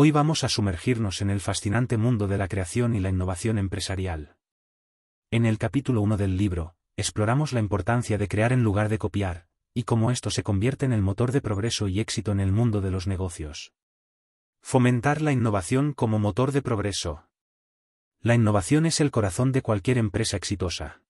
Hoy vamos a sumergirnos en el fascinante mundo de la creación y la innovación empresarial. En el capítulo 1 del libro, exploramos la importancia de crear en lugar de copiar, y cómo esto se convierte en el motor de progreso y éxito en el mundo de los negocios. Fomentar la innovación como motor de progreso. La innovación es el corazón de cualquier empresa exitosa.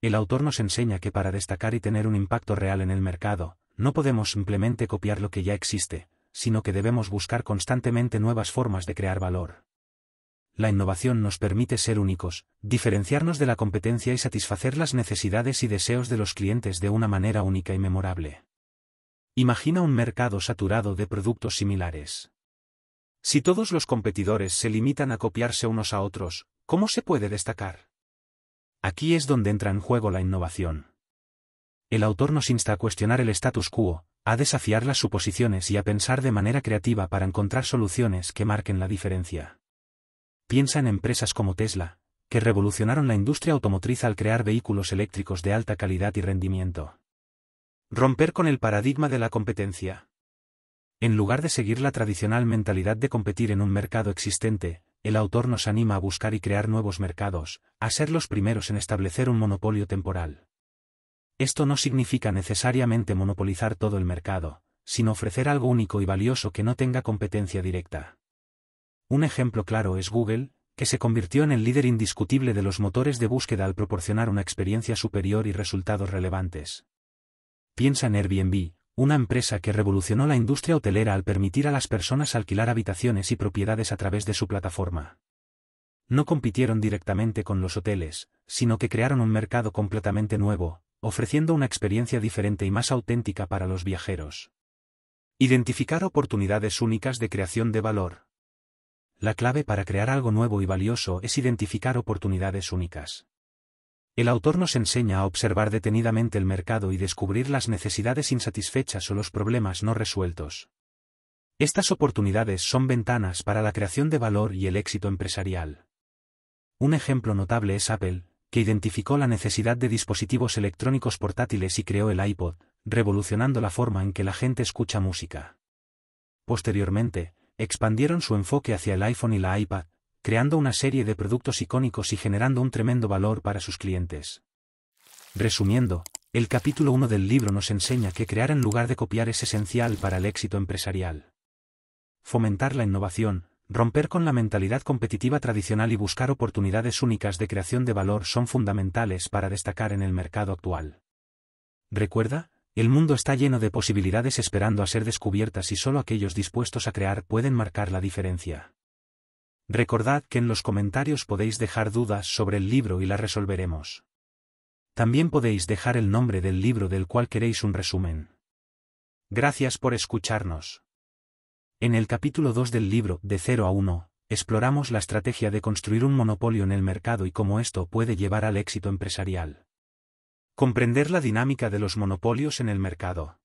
El autor nos enseña que para destacar y tener un impacto real en el mercado, no podemos simplemente copiar lo que ya existe, sino que debemos buscar constantemente nuevas formas de crear valor. La innovación nos permite ser únicos, diferenciarnos de la competencia y satisfacer las necesidades y deseos de los clientes de una manera única y memorable. Imagina un mercado saturado de productos similares. Si todos los competidores se limitan a copiarse unos a otros, ¿cómo se puede destacar? Aquí es donde entra en juego la innovación. El autor nos insta a cuestionar el status quo, a desafiar las suposiciones y a pensar de manera creativa para encontrar soluciones que marquen la diferencia. Piensa en empresas como Tesla, que revolucionaron la industria automotriz al crear vehículos eléctricos de alta calidad y rendimiento. Romper con el paradigma de la competencia. En lugar de seguir la tradicional mentalidad de competir en un mercado existente, el autor nos anima a buscar y crear nuevos mercados, a ser los primeros en establecer un monopolio temporal. Esto no significa necesariamente monopolizar todo el mercado, sino ofrecer algo único y valioso que no tenga competencia directa. Un ejemplo claro es Google, que se convirtió en el líder indiscutible de los motores de búsqueda al proporcionar una experiencia superior y resultados relevantes. Piensa en Airbnb, una empresa que revolucionó la industria hotelera al permitir a las personas alquilar habitaciones y propiedades a través de su plataforma. No compitieron directamente con los hoteles, sino que crearon un mercado completamente nuevo, ofreciendo una experiencia diferente y más auténtica para los viajeros. Identificar oportunidades únicas de creación de valor. La clave para crear algo nuevo y valioso es identificar oportunidades únicas. El autor nos enseña a observar detenidamente el mercado y descubrir las necesidades insatisfechas o los problemas no resueltos. Estas oportunidades son ventanas para la creación de valor y el éxito empresarial. Un ejemplo notable es Apple, que identificó la necesidad de dispositivos electrónicos portátiles y creó el iPod, revolucionando la forma en que la gente escucha música. Posteriormente, expandieron su enfoque hacia el iPhone y la iPad, creando una serie de productos icónicos y generando un tremendo valor para sus clientes. Resumiendo, el capítulo 1 del libro nos enseña que crear en lugar de copiar es esencial para el éxito empresarial. Fomentar la innovación, Romper con la mentalidad competitiva tradicional y buscar oportunidades únicas de creación de valor son fundamentales para destacar en el mercado actual. Recuerda, el mundo está lleno de posibilidades esperando a ser descubiertas y solo aquellos dispuestos a crear pueden marcar la diferencia. Recordad que en los comentarios podéis dejar dudas sobre el libro y la resolveremos. También podéis dejar el nombre del libro del cual queréis un resumen. Gracias por escucharnos. En el capítulo 2 del libro, De 0 a 1, exploramos la estrategia de construir un monopolio en el mercado y cómo esto puede llevar al éxito empresarial. Comprender la dinámica de los monopolios en el mercado.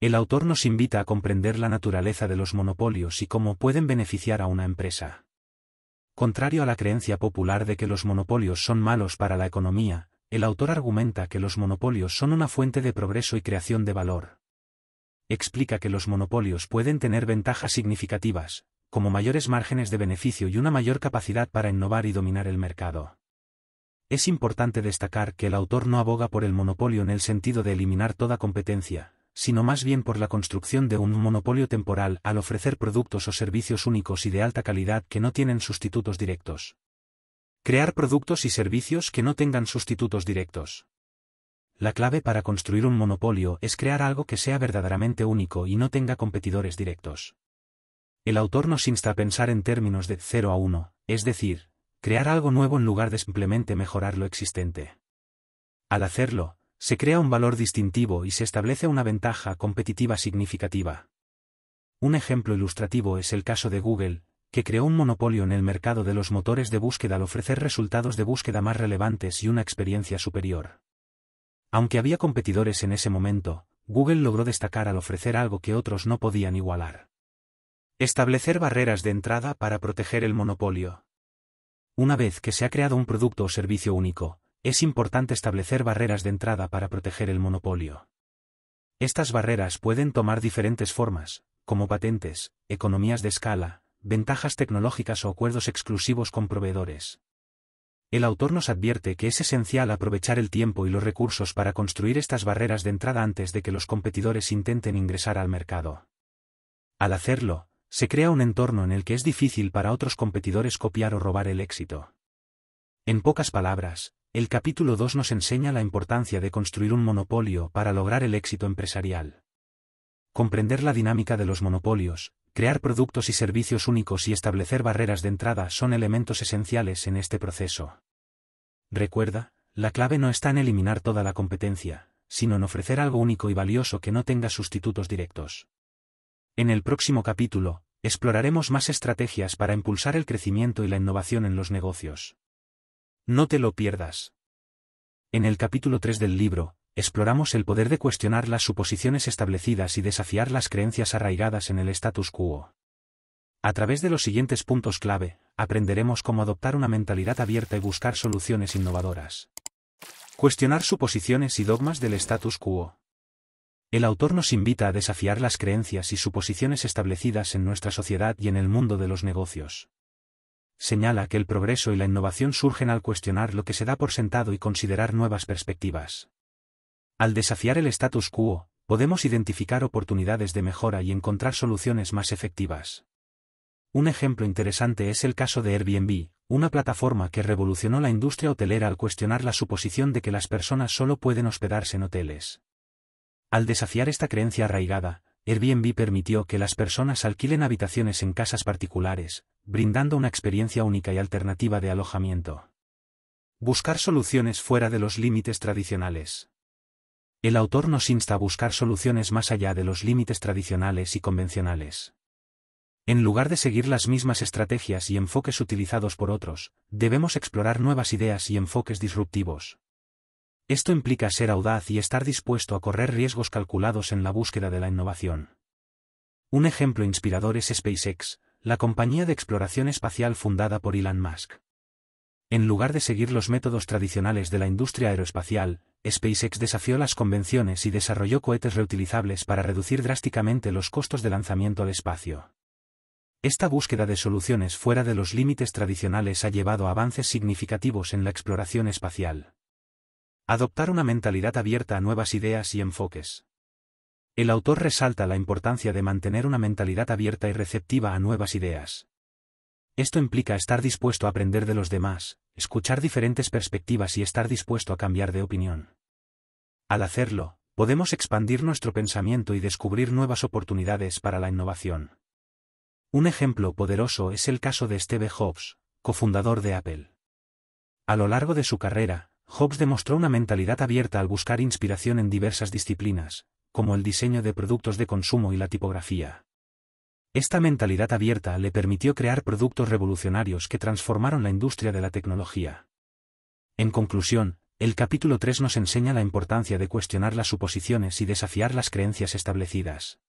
El autor nos invita a comprender la naturaleza de los monopolios y cómo pueden beneficiar a una empresa. Contrario a la creencia popular de que los monopolios son malos para la economía, el autor argumenta que los monopolios son una fuente de progreso y creación de valor, explica que los monopolios pueden tener ventajas significativas, como mayores márgenes de beneficio y una mayor capacidad para innovar y dominar el mercado. Es importante destacar que el autor no aboga por el monopolio en el sentido de eliminar toda competencia, sino más bien por la construcción de un monopolio temporal al ofrecer productos o servicios únicos y de alta calidad que no tienen sustitutos directos. Crear productos y servicios que no tengan sustitutos directos. La clave para construir un monopolio es crear algo que sea verdaderamente único y no tenga competidores directos. El autor nos insta a pensar en términos de 0 a 1, es decir, crear algo nuevo en lugar de simplemente mejorar lo existente. Al hacerlo, se crea un valor distintivo y se establece una ventaja competitiva significativa. Un ejemplo ilustrativo es el caso de Google, que creó un monopolio en el mercado de los motores de búsqueda al ofrecer resultados de búsqueda más relevantes y una experiencia superior. Aunque había competidores en ese momento, Google logró destacar al ofrecer algo que otros no podían igualar. Establecer barreras de entrada para proteger el monopolio. Una vez que se ha creado un producto o servicio único, es importante establecer barreras de entrada para proteger el monopolio. Estas barreras pueden tomar diferentes formas, como patentes, economías de escala, ventajas tecnológicas o acuerdos exclusivos con proveedores el autor nos advierte que es esencial aprovechar el tiempo y los recursos para construir estas barreras de entrada antes de que los competidores intenten ingresar al mercado. Al hacerlo, se crea un entorno en el que es difícil para otros competidores copiar o robar el éxito. En pocas palabras, el capítulo 2 nos enseña la importancia de construir un monopolio para lograr el éxito empresarial. Comprender la dinámica de los monopolios, crear productos y servicios únicos y establecer barreras de entrada son elementos esenciales en este proceso. Recuerda, la clave no está en eliminar toda la competencia, sino en ofrecer algo único y valioso que no tenga sustitutos directos. En el próximo capítulo, exploraremos más estrategias para impulsar el crecimiento y la innovación en los negocios. No te lo pierdas. En el capítulo 3 del libro, exploramos el poder de cuestionar las suposiciones establecidas y desafiar las creencias arraigadas en el status quo. A través de los siguientes puntos clave, aprenderemos cómo adoptar una mentalidad abierta y buscar soluciones innovadoras. Cuestionar suposiciones y dogmas del status quo. El autor nos invita a desafiar las creencias y suposiciones establecidas en nuestra sociedad y en el mundo de los negocios. Señala que el progreso y la innovación surgen al cuestionar lo que se da por sentado y considerar nuevas perspectivas. Al desafiar el status quo, podemos identificar oportunidades de mejora y encontrar soluciones más efectivas. Un ejemplo interesante es el caso de Airbnb, una plataforma que revolucionó la industria hotelera al cuestionar la suposición de que las personas solo pueden hospedarse en hoteles. Al desafiar esta creencia arraigada, Airbnb permitió que las personas alquilen habitaciones en casas particulares, brindando una experiencia única y alternativa de alojamiento. Buscar soluciones fuera de los límites tradicionales. El autor nos insta a buscar soluciones más allá de los límites tradicionales y convencionales. En lugar de seguir las mismas estrategias y enfoques utilizados por otros, debemos explorar nuevas ideas y enfoques disruptivos. Esto implica ser audaz y estar dispuesto a correr riesgos calculados en la búsqueda de la innovación. Un ejemplo inspirador es SpaceX, la compañía de exploración espacial fundada por Elon Musk. En lugar de seguir los métodos tradicionales de la industria aeroespacial, SpaceX desafió las convenciones y desarrolló cohetes reutilizables para reducir drásticamente los costos de lanzamiento al espacio. Esta búsqueda de soluciones fuera de los límites tradicionales ha llevado a avances significativos en la exploración espacial. Adoptar una mentalidad abierta a nuevas ideas y enfoques. El autor resalta la importancia de mantener una mentalidad abierta y receptiva a nuevas ideas. Esto implica estar dispuesto a aprender de los demás, escuchar diferentes perspectivas y estar dispuesto a cambiar de opinión. Al hacerlo, podemos expandir nuestro pensamiento y descubrir nuevas oportunidades para la innovación. Un ejemplo poderoso es el caso de Steve Jobs, cofundador de Apple. A lo largo de su carrera, Jobs demostró una mentalidad abierta al buscar inspiración en diversas disciplinas, como el diseño de productos de consumo y la tipografía. Esta mentalidad abierta le permitió crear productos revolucionarios que transformaron la industria de la tecnología. En conclusión, el capítulo 3 nos enseña la importancia de cuestionar las suposiciones y desafiar las creencias establecidas.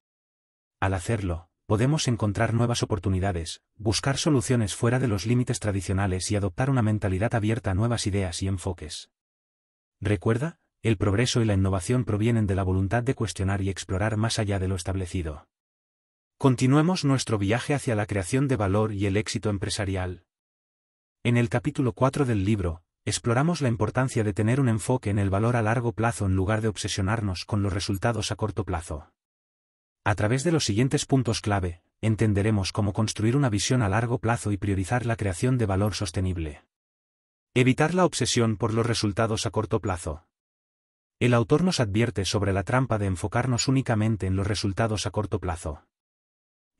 Al hacerlo, podemos encontrar nuevas oportunidades, buscar soluciones fuera de los límites tradicionales y adoptar una mentalidad abierta a nuevas ideas y enfoques. Recuerda, el progreso y la innovación provienen de la voluntad de cuestionar y explorar más allá de lo establecido. Continuemos nuestro viaje hacia la creación de valor y el éxito empresarial. En el capítulo 4 del libro, exploramos la importancia de tener un enfoque en el valor a largo plazo en lugar de obsesionarnos con los resultados a corto plazo. A través de los siguientes puntos clave, entenderemos cómo construir una visión a largo plazo y priorizar la creación de valor sostenible. Evitar la obsesión por los resultados a corto plazo. El autor nos advierte sobre la trampa de enfocarnos únicamente en los resultados a corto plazo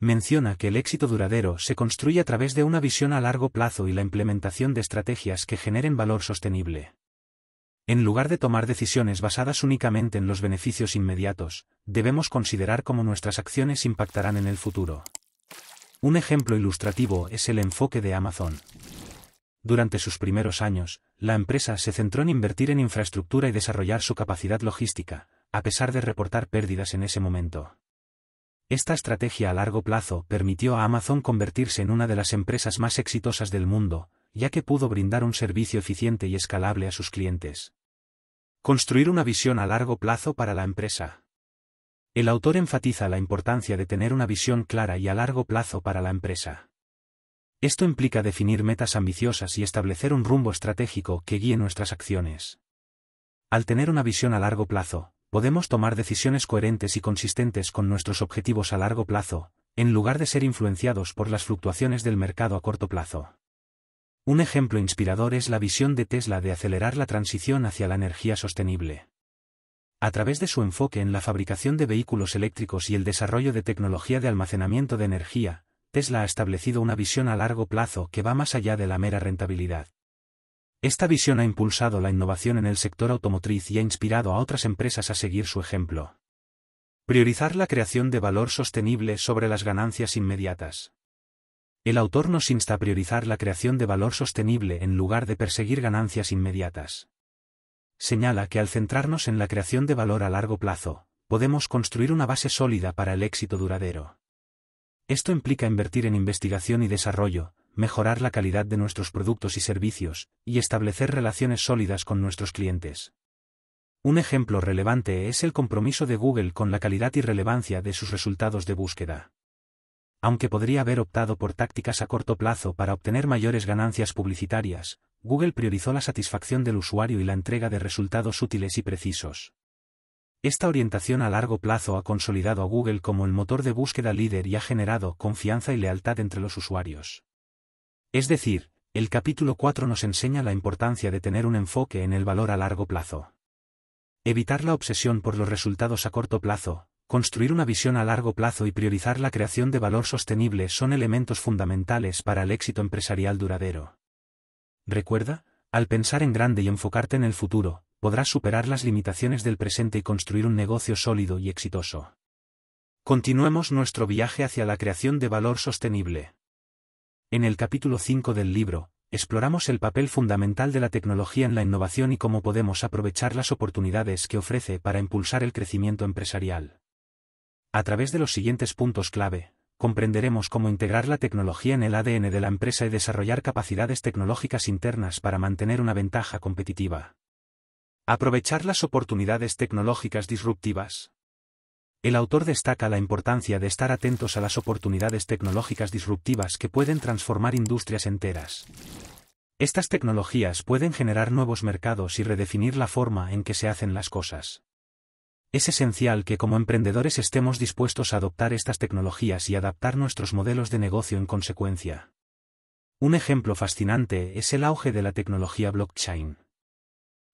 menciona que el éxito duradero se construye a través de una visión a largo plazo y la implementación de estrategias que generen valor sostenible. En lugar de tomar decisiones basadas únicamente en los beneficios inmediatos, debemos considerar cómo nuestras acciones impactarán en el futuro. Un ejemplo ilustrativo es el enfoque de Amazon. Durante sus primeros años, la empresa se centró en invertir en infraestructura y desarrollar su capacidad logística, a pesar de reportar pérdidas en ese momento. Esta estrategia a largo plazo permitió a Amazon convertirse en una de las empresas más exitosas del mundo, ya que pudo brindar un servicio eficiente y escalable a sus clientes. Construir una visión a largo plazo para la empresa. El autor enfatiza la importancia de tener una visión clara y a largo plazo para la empresa. Esto implica definir metas ambiciosas y establecer un rumbo estratégico que guíe nuestras acciones. Al tener una visión a largo plazo, podemos tomar decisiones coherentes y consistentes con nuestros objetivos a largo plazo, en lugar de ser influenciados por las fluctuaciones del mercado a corto plazo. Un ejemplo inspirador es la visión de Tesla de acelerar la transición hacia la energía sostenible. A través de su enfoque en la fabricación de vehículos eléctricos y el desarrollo de tecnología de almacenamiento de energía, Tesla ha establecido una visión a largo plazo que va más allá de la mera rentabilidad. Esta visión ha impulsado la innovación en el sector automotriz y ha inspirado a otras empresas a seguir su ejemplo. Priorizar la creación de valor sostenible sobre las ganancias inmediatas. El autor nos insta a priorizar la creación de valor sostenible en lugar de perseguir ganancias inmediatas. Señala que al centrarnos en la creación de valor a largo plazo, podemos construir una base sólida para el éxito duradero. Esto implica invertir en investigación y desarrollo, mejorar la calidad de nuestros productos y servicios, y establecer relaciones sólidas con nuestros clientes. Un ejemplo relevante es el compromiso de Google con la calidad y relevancia de sus resultados de búsqueda. Aunque podría haber optado por tácticas a corto plazo para obtener mayores ganancias publicitarias, Google priorizó la satisfacción del usuario y la entrega de resultados útiles y precisos. Esta orientación a largo plazo ha consolidado a Google como el motor de búsqueda líder y ha generado confianza y lealtad entre los usuarios. Es decir, el capítulo 4 nos enseña la importancia de tener un enfoque en el valor a largo plazo. Evitar la obsesión por los resultados a corto plazo, construir una visión a largo plazo y priorizar la creación de valor sostenible son elementos fundamentales para el éxito empresarial duradero. Recuerda, al pensar en grande y enfocarte en el futuro, podrás superar las limitaciones del presente y construir un negocio sólido y exitoso. Continuemos nuestro viaje hacia la creación de valor sostenible. En el capítulo 5 del libro, exploramos el papel fundamental de la tecnología en la innovación y cómo podemos aprovechar las oportunidades que ofrece para impulsar el crecimiento empresarial. A través de los siguientes puntos clave, comprenderemos cómo integrar la tecnología en el ADN de la empresa y desarrollar capacidades tecnológicas internas para mantener una ventaja competitiva. Aprovechar las oportunidades tecnológicas disruptivas. El autor destaca la importancia de estar atentos a las oportunidades tecnológicas disruptivas que pueden transformar industrias enteras. Estas tecnologías pueden generar nuevos mercados y redefinir la forma en que se hacen las cosas. Es esencial que como emprendedores estemos dispuestos a adoptar estas tecnologías y adaptar nuestros modelos de negocio en consecuencia. Un ejemplo fascinante es el auge de la tecnología blockchain.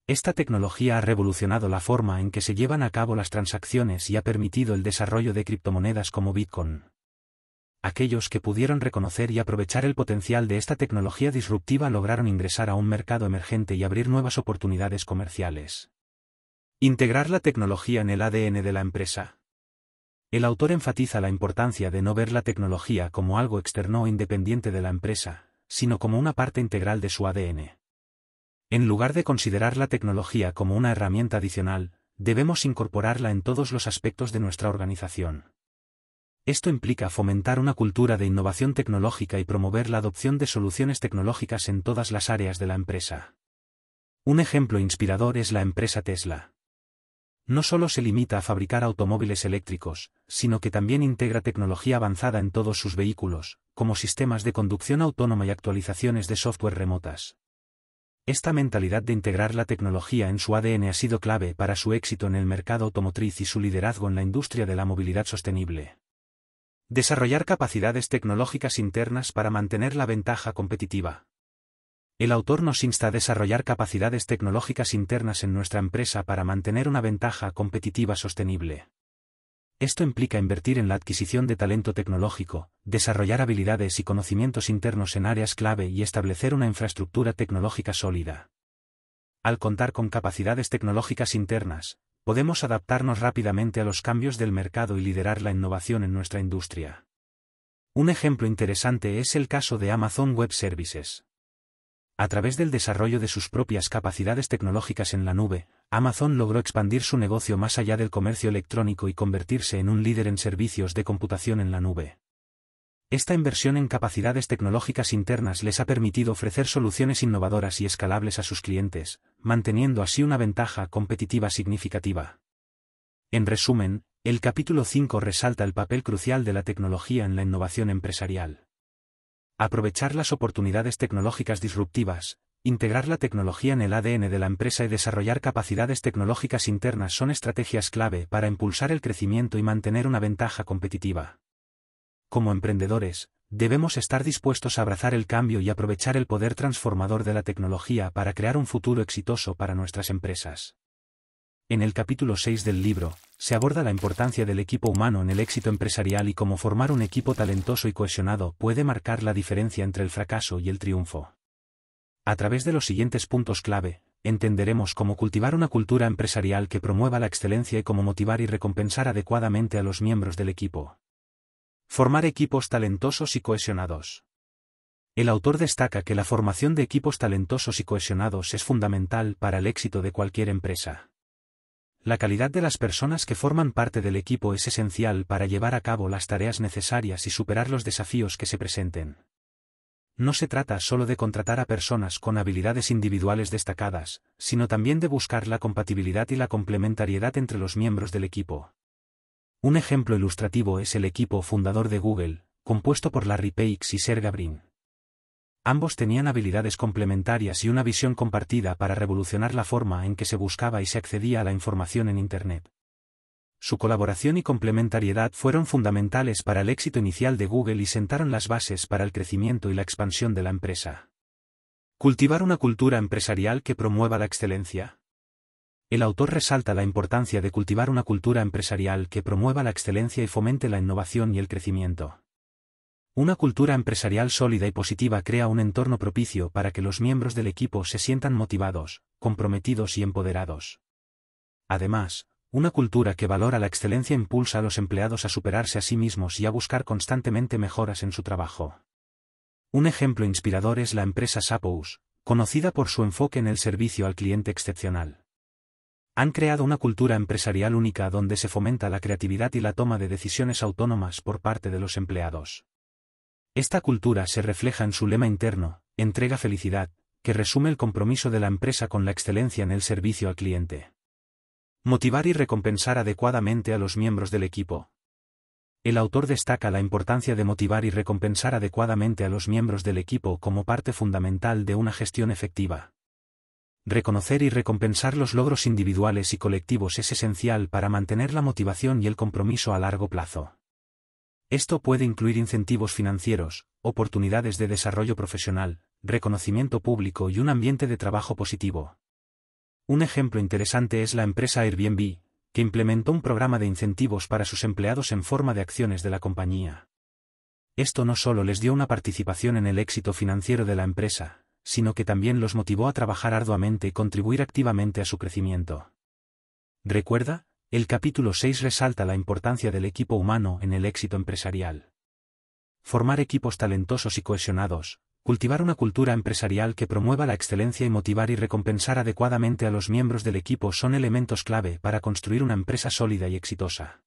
Esta tecnología ha revolucionado la forma en que se llevan a cabo las transacciones y ha permitido el desarrollo de criptomonedas como Bitcoin. Aquellos que pudieron reconocer y aprovechar el potencial de esta tecnología disruptiva lograron ingresar a un mercado emergente y abrir nuevas oportunidades comerciales. Integrar la tecnología en el ADN de la empresa. El autor enfatiza la importancia de no ver la tecnología como algo externo o e independiente de la empresa, sino como una parte integral de su ADN. En lugar de considerar la tecnología como una herramienta adicional, debemos incorporarla en todos los aspectos de nuestra organización. Esto implica fomentar una cultura de innovación tecnológica y promover la adopción de soluciones tecnológicas en todas las áreas de la empresa. Un ejemplo inspirador es la empresa Tesla. No solo se limita a fabricar automóviles eléctricos, sino que también integra tecnología avanzada en todos sus vehículos, como sistemas de conducción autónoma y actualizaciones de software remotas. Esta mentalidad de integrar la tecnología en su ADN ha sido clave para su éxito en el mercado automotriz y su liderazgo en la industria de la movilidad sostenible. Desarrollar capacidades tecnológicas internas para mantener la ventaja competitiva. El autor nos insta a desarrollar capacidades tecnológicas internas en nuestra empresa para mantener una ventaja competitiva sostenible. Esto implica invertir en la adquisición de talento tecnológico, desarrollar habilidades y conocimientos internos en áreas clave y establecer una infraestructura tecnológica sólida. Al contar con capacidades tecnológicas internas, podemos adaptarnos rápidamente a los cambios del mercado y liderar la innovación en nuestra industria. Un ejemplo interesante es el caso de Amazon Web Services. A través del desarrollo de sus propias capacidades tecnológicas en la nube, Amazon logró expandir su negocio más allá del comercio electrónico y convertirse en un líder en servicios de computación en la nube. Esta inversión en capacidades tecnológicas internas les ha permitido ofrecer soluciones innovadoras y escalables a sus clientes, manteniendo así una ventaja competitiva significativa. En resumen, el capítulo 5 resalta el papel crucial de la tecnología en la innovación empresarial. Aprovechar las oportunidades tecnológicas disruptivas, Integrar la tecnología en el ADN de la empresa y desarrollar capacidades tecnológicas internas son estrategias clave para impulsar el crecimiento y mantener una ventaja competitiva. Como emprendedores, debemos estar dispuestos a abrazar el cambio y aprovechar el poder transformador de la tecnología para crear un futuro exitoso para nuestras empresas. En el capítulo 6 del libro, se aborda la importancia del equipo humano en el éxito empresarial y cómo formar un equipo talentoso y cohesionado puede marcar la diferencia entre el fracaso y el triunfo. A través de los siguientes puntos clave, entenderemos cómo cultivar una cultura empresarial que promueva la excelencia y cómo motivar y recompensar adecuadamente a los miembros del equipo. Formar equipos talentosos y cohesionados. El autor destaca que la formación de equipos talentosos y cohesionados es fundamental para el éxito de cualquier empresa. La calidad de las personas que forman parte del equipo es esencial para llevar a cabo las tareas necesarias y superar los desafíos que se presenten no se trata solo de contratar a personas con habilidades individuales destacadas, sino también de buscar la compatibilidad y la complementariedad entre los miembros del equipo. Un ejemplo ilustrativo es el equipo fundador de Google, compuesto por Larry Page y Sergey Brin. Ambos tenían habilidades complementarias y una visión compartida para revolucionar la forma en que se buscaba y se accedía a la información en Internet su colaboración y complementariedad fueron fundamentales para el éxito inicial de Google y sentaron las bases para el crecimiento y la expansión de la empresa. Cultivar una cultura empresarial que promueva la excelencia. El autor resalta la importancia de cultivar una cultura empresarial que promueva la excelencia y fomente la innovación y el crecimiento. Una cultura empresarial sólida y positiva crea un entorno propicio para que los miembros del equipo se sientan motivados, comprometidos y empoderados. Además, una cultura que valora la excelencia impulsa a los empleados a superarse a sí mismos y a buscar constantemente mejoras en su trabajo. Un ejemplo inspirador es la empresa Sapous, conocida por su enfoque en el servicio al cliente excepcional. Han creado una cultura empresarial única donde se fomenta la creatividad y la toma de decisiones autónomas por parte de los empleados. Esta cultura se refleja en su lema interno, entrega felicidad, que resume el compromiso de la empresa con la excelencia en el servicio al cliente. Motivar y recompensar adecuadamente a los miembros del equipo. El autor destaca la importancia de motivar y recompensar adecuadamente a los miembros del equipo como parte fundamental de una gestión efectiva. Reconocer y recompensar los logros individuales y colectivos es esencial para mantener la motivación y el compromiso a largo plazo. Esto puede incluir incentivos financieros, oportunidades de desarrollo profesional, reconocimiento público y un ambiente de trabajo positivo. Un ejemplo interesante es la empresa Airbnb, que implementó un programa de incentivos para sus empleados en forma de acciones de la compañía. Esto no solo les dio una participación en el éxito financiero de la empresa, sino que también los motivó a trabajar arduamente y contribuir activamente a su crecimiento. Recuerda, el capítulo 6 resalta la importancia del equipo humano en el éxito empresarial. Formar equipos talentosos y cohesionados, cultivar una cultura empresarial que promueva la excelencia y motivar y recompensar adecuadamente a los miembros del equipo son elementos clave para construir una empresa sólida y exitosa.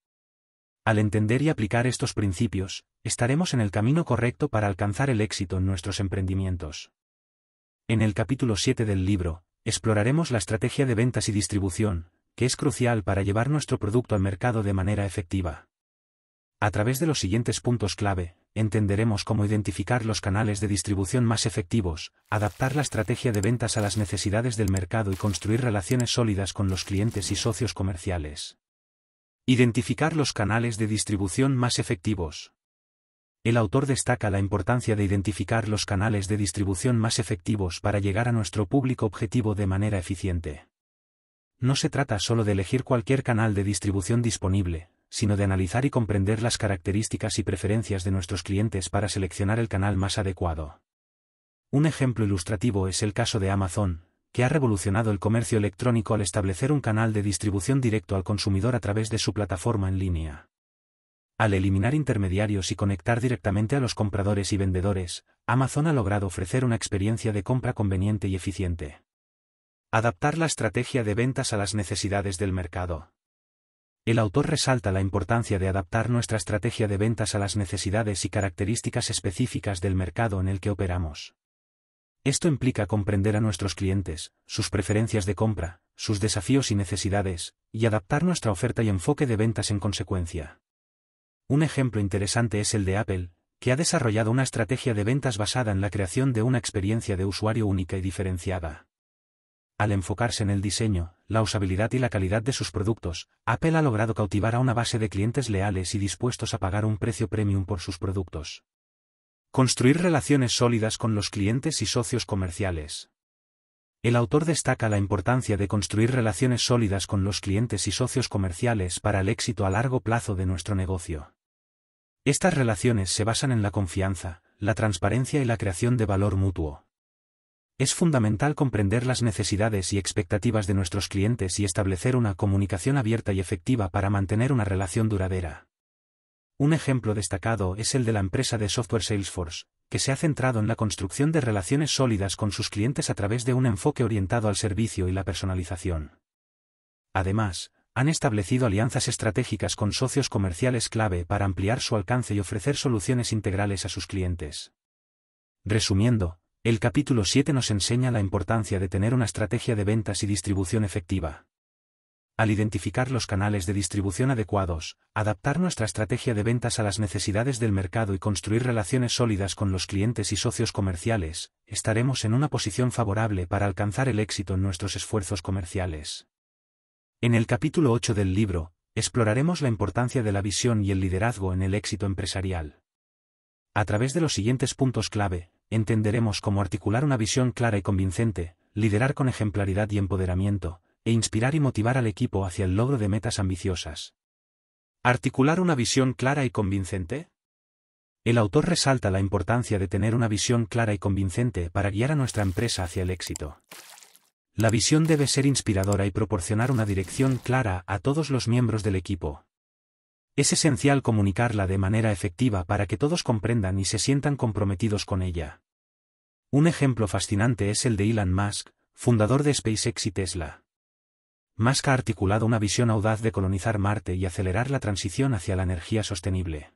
Al entender y aplicar estos principios, estaremos en el camino correcto para alcanzar el éxito en nuestros emprendimientos. En el capítulo 7 del libro, exploraremos la estrategia de ventas y distribución, que es crucial para llevar nuestro producto al mercado de manera efectiva. A través de los siguientes puntos clave, entenderemos cómo identificar los canales de distribución más efectivos, adaptar la estrategia de ventas a las necesidades del mercado y construir relaciones sólidas con los clientes y socios comerciales. Identificar los canales de distribución más efectivos. El autor destaca la importancia de identificar los canales de distribución más efectivos para llegar a nuestro público objetivo de manera eficiente. No se trata solo de elegir cualquier canal de distribución disponible, sino de analizar y comprender las características y preferencias de nuestros clientes para seleccionar el canal más adecuado. Un ejemplo ilustrativo es el caso de Amazon, que ha revolucionado el comercio electrónico al establecer un canal de distribución directo al consumidor a través de su plataforma en línea. Al eliminar intermediarios y conectar directamente a los compradores y vendedores, Amazon ha logrado ofrecer una experiencia de compra conveniente y eficiente. Adaptar la estrategia de ventas a las necesidades del mercado el autor resalta la importancia de adaptar nuestra estrategia de ventas a las necesidades y características específicas del mercado en el que operamos. Esto implica comprender a nuestros clientes, sus preferencias de compra, sus desafíos y necesidades, y adaptar nuestra oferta y enfoque de ventas en consecuencia. Un ejemplo interesante es el de Apple, que ha desarrollado una estrategia de ventas basada en la creación de una experiencia de usuario única y diferenciada. Al enfocarse en el diseño, la usabilidad y la calidad de sus productos, Apple ha logrado cautivar a una base de clientes leales y dispuestos a pagar un precio premium por sus productos. Construir relaciones sólidas con los clientes y socios comerciales. El autor destaca la importancia de construir relaciones sólidas con los clientes y socios comerciales para el éxito a largo plazo de nuestro negocio. Estas relaciones se basan en la confianza, la transparencia y la creación de valor mutuo. Es fundamental comprender las necesidades y expectativas de nuestros clientes y establecer una comunicación abierta y efectiva para mantener una relación duradera. Un ejemplo destacado es el de la empresa de software Salesforce, que se ha centrado en la construcción de relaciones sólidas con sus clientes a través de un enfoque orientado al servicio y la personalización. Además, han establecido alianzas estratégicas con socios comerciales clave para ampliar su alcance y ofrecer soluciones integrales a sus clientes. Resumiendo, el capítulo 7 nos enseña la importancia de tener una estrategia de ventas y distribución efectiva. Al identificar los canales de distribución adecuados, adaptar nuestra estrategia de ventas a las necesidades del mercado y construir relaciones sólidas con los clientes y socios comerciales, estaremos en una posición favorable para alcanzar el éxito en nuestros esfuerzos comerciales. En el capítulo 8 del libro, exploraremos la importancia de la visión y el liderazgo en el éxito empresarial. A través de los siguientes puntos clave, entenderemos cómo articular una visión clara y convincente, liderar con ejemplaridad y empoderamiento, e inspirar y motivar al equipo hacia el logro de metas ambiciosas. ¿Articular una visión clara y convincente? El autor resalta la importancia de tener una visión clara y convincente para guiar a nuestra empresa hacia el éxito. La visión debe ser inspiradora y proporcionar una dirección clara a todos los miembros del equipo, es esencial comunicarla de manera efectiva para que todos comprendan y se sientan comprometidos con ella. Un ejemplo fascinante es el de Elon Musk, fundador de SpaceX y Tesla. Musk ha articulado una visión audaz de colonizar Marte y acelerar la transición hacia la energía sostenible.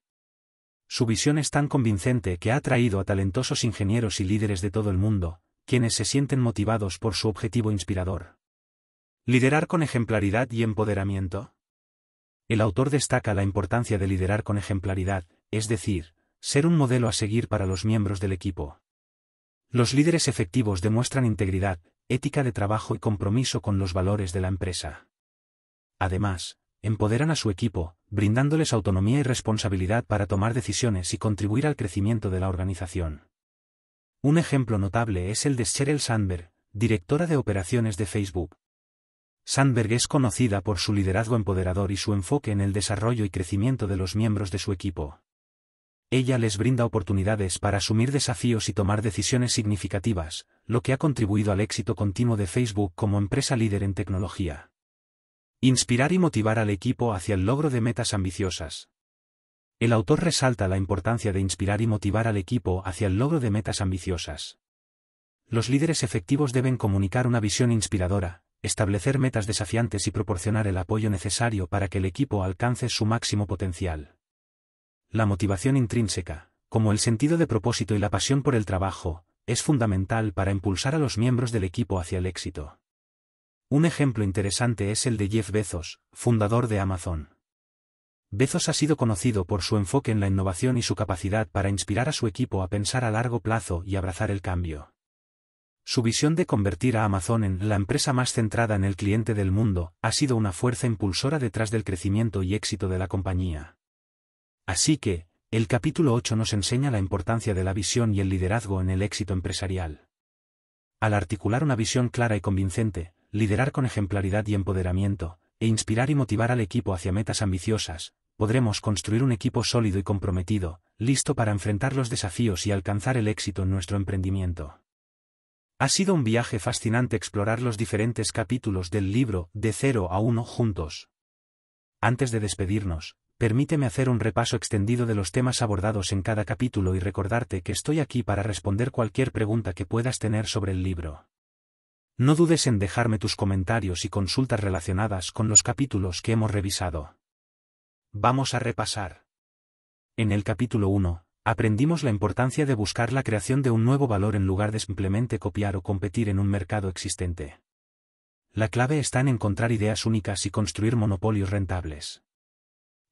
Su visión es tan convincente que ha atraído a talentosos ingenieros y líderes de todo el mundo, quienes se sienten motivados por su objetivo inspirador. Liderar con ejemplaridad y empoderamiento. El autor destaca la importancia de liderar con ejemplaridad, es decir, ser un modelo a seguir para los miembros del equipo. Los líderes efectivos demuestran integridad, ética de trabajo y compromiso con los valores de la empresa. Además, empoderan a su equipo, brindándoles autonomía y responsabilidad para tomar decisiones y contribuir al crecimiento de la organización. Un ejemplo notable es el de Sheryl Sandberg, directora de operaciones de Facebook. Sandberg es conocida por su liderazgo empoderador y su enfoque en el desarrollo y crecimiento de los miembros de su equipo. Ella les brinda oportunidades para asumir desafíos y tomar decisiones significativas, lo que ha contribuido al éxito continuo de Facebook como empresa líder en tecnología. Inspirar y motivar al equipo hacia el logro de metas ambiciosas. El autor resalta la importancia de inspirar y motivar al equipo hacia el logro de metas ambiciosas. Los líderes efectivos deben comunicar una visión inspiradora, establecer metas desafiantes y proporcionar el apoyo necesario para que el equipo alcance su máximo potencial. La motivación intrínseca, como el sentido de propósito y la pasión por el trabajo, es fundamental para impulsar a los miembros del equipo hacia el éxito. Un ejemplo interesante es el de Jeff Bezos, fundador de Amazon. Bezos ha sido conocido por su enfoque en la innovación y su capacidad para inspirar a su equipo a pensar a largo plazo y abrazar el cambio. Su visión de convertir a Amazon en la empresa más centrada en el cliente del mundo ha sido una fuerza impulsora detrás del crecimiento y éxito de la compañía. Así que, el capítulo 8 nos enseña la importancia de la visión y el liderazgo en el éxito empresarial. Al articular una visión clara y convincente, liderar con ejemplaridad y empoderamiento, e inspirar y motivar al equipo hacia metas ambiciosas, podremos construir un equipo sólido y comprometido, listo para enfrentar los desafíos y alcanzar el éxito en nuestro emprendimiento. Ha sido un viaje fascinante explorar los diferentes capítulos del libro de 0 a 1 juntos. Antes de despedirnos, permíteme hacer un repaso extendido de los temas abordados en cada capítulo y recordarte que estoy aquí para responder cualquier pregunta que puedas tener sobre el libro. No dudes en dejarme tus comentarios y consultas relacionadas con los capítulos que hemos revisado. Vamos a repasar. En el capítulo 1, aprendimos la importancia de buscar la creación de un nuevo valor en lugar de simplemente copiar o competir en un mercado existente. La clave está en encontrar ideas únicas y construir monopolios rentables.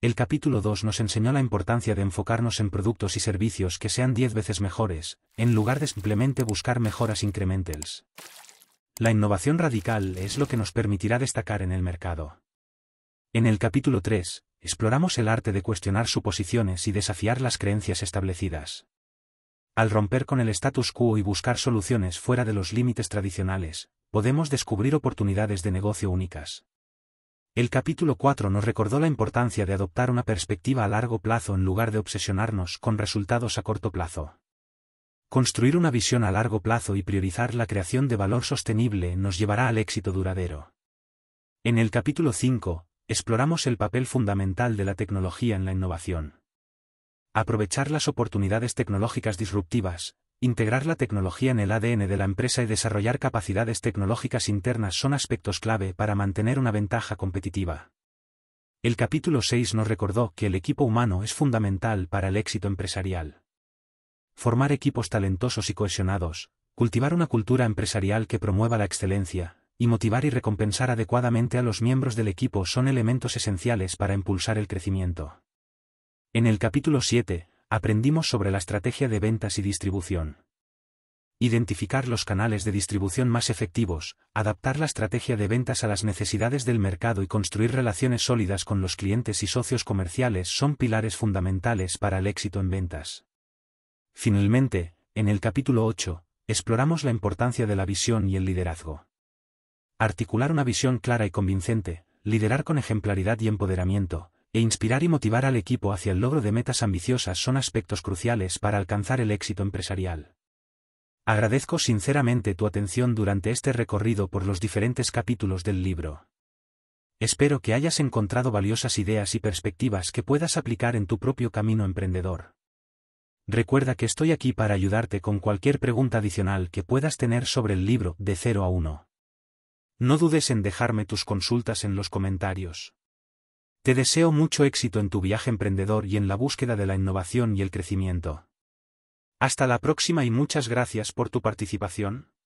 El capítulo 2 nos enseñó la importancia de enfocarnos en productos y servicios que sean 10 veces mejores, en lugar de simplemente buscar mejoras incrementales. La innovación radical es lo que nos permitirá destacar en el mercado. En el capítulo 3, exploramos el arte de cuestionar suposiciones y desafiar las creencias establecidas. Al romper con el status quo y buscar soluciones fuera de los límites tradicionales, podemos descubrir oportunidades de negocio únicas. El capítulo 4 nos recordó la importancia de adoptar una perspectiva a largo plazo en lugar de obsesionarnos con resultados a corto plazo. Construir una visión a largo plazo y priorizar la creación de valor sostenible nos llevará al éxito duradero. En el capítulo 5, exploramos el papel fundamental de la tecnología en la innovación. Aprovechar las oportunidades tecnológicas disruptivas, integrar la tecnología en el ADN de la empresa y desarrollar capacidades tecnológicas internas son aspectos clave para mantener una ventaja competitiva. El capítulo 6 nos recordó que el equipo humano es fundamental para el éxito empresarial. Formar equipos talentosos y cohesionados, cultivar una cultura empresarial que promueva la excelencia, y motivar y recompensar adecuadamente a los miembros del equipo son elementos esenciales para impulsar el crecimiento. En el capítulo 7, aprendimos sobre la estrategia de ventas y distribución. Identificar los canales de distribución más efectivos, adaptar la estrategia de ventas a las necesidades del mercado y construir relaciones sólidas con los clientes y socios comerciales son pilares fundamentales para el éxito en ventas. Finalmente, en el capítulo 8, exploramos la importancia de la visión y el liderazgo. Articular una visión clara y convincente, liderar con ejemplaridad y empoderamiento, e inspirar y motivar al equipo hacia el logro de metas ambiciosas son aspectos cruciales para alcanzar el éxito empresarial. Agradezco sinceramente tu atención durante este recorrido por los diferentes capítulos del libro. Espero que hayas encontrado valiosas ideas y perspectivas que puedas aplicar en tu propio camino emprendedor. Recuerda que estoy aquí para ayudarte con cualquier pregunta adicional que puedas tener sobre el libro de 0 a 1. No dudes en dejarme tus consultas en los comentarios. Te deseo mucho éxito en tu viaje emprendedor y en la búsqueda de la innovación y el crecimiento. Hasta la próxima y muchas gracias por tu participación.